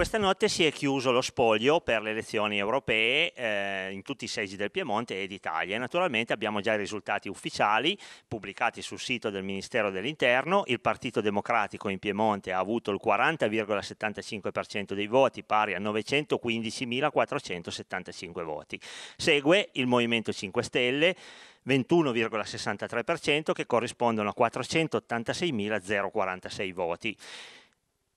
Questa notte si è chiuso lo spoglio per le elezioni europee eh, in tutti i seggi del Piemonte e d'Italia. Naturalmente abbiamo già i risultati ufficiali pubblicati sul sito del Ministero dell'Interno. Il Partito Democratico in Piemonte ha avuto il 40,75% dei voti, pari a 915.475 voti. Segue il Movimento 5 Stelle 21,63% che corrispondono a 486.046 voti.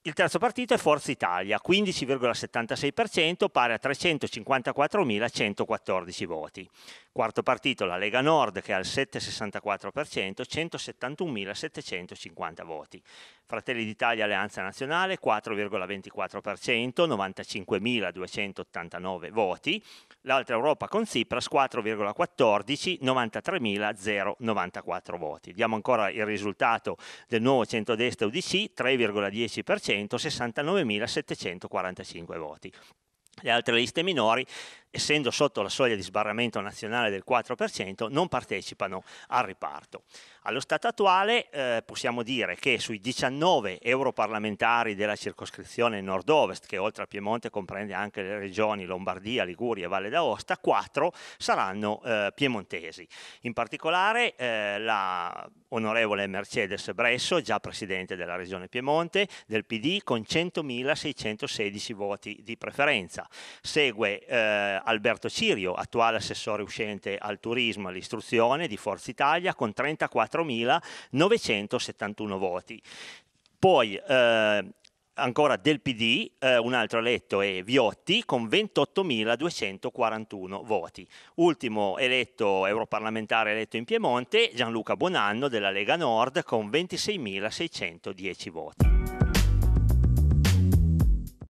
Il terzo partito è Forza Italia, 15,76%, pari a 354.114 voti. Quarto partito la Lega Nord, che ha il 7,64%, 171.750 voti. Fratelli d'Italia Alleanza Nazionale, 4,24%, 95.289 voti. L'altra Europa con Tsipras, 4,14, 93.094 voti. Diamo ancora il risultato del nuovo centrodestra UDC, 3,10%. 269.745 voti. Le altre liste minori essendo sotto la soglia di sbarramento nazionale del 4%, non partecipano al riparto. Allo stato attuale eh, possiamo dire che sui 19 europarlamentari della circoscrizione nord-ovest, che oltre al Piemonte comprende anche le regioni Lombardia, Liguria e Valle d'Aosta, 4 saranno eh, piemontesi. In particolare eh, la onorevole Mercedes Bresso, già presidente della regione Piemonte, del PD, con 100.616 voti di preferenza. Segue eh, Alberto Cirio, attuale assessore uscente al turismo e all'istruzione di Forza Italia, con 34.971 voti. Poi eh, ancora del PD, eh, un altro eletto è Viotti con 28.241 voti. Ultimo eletto europarlamentare eletto in Piemonte, Gianluca Bonanno della Lega Nord con 26.610 voti.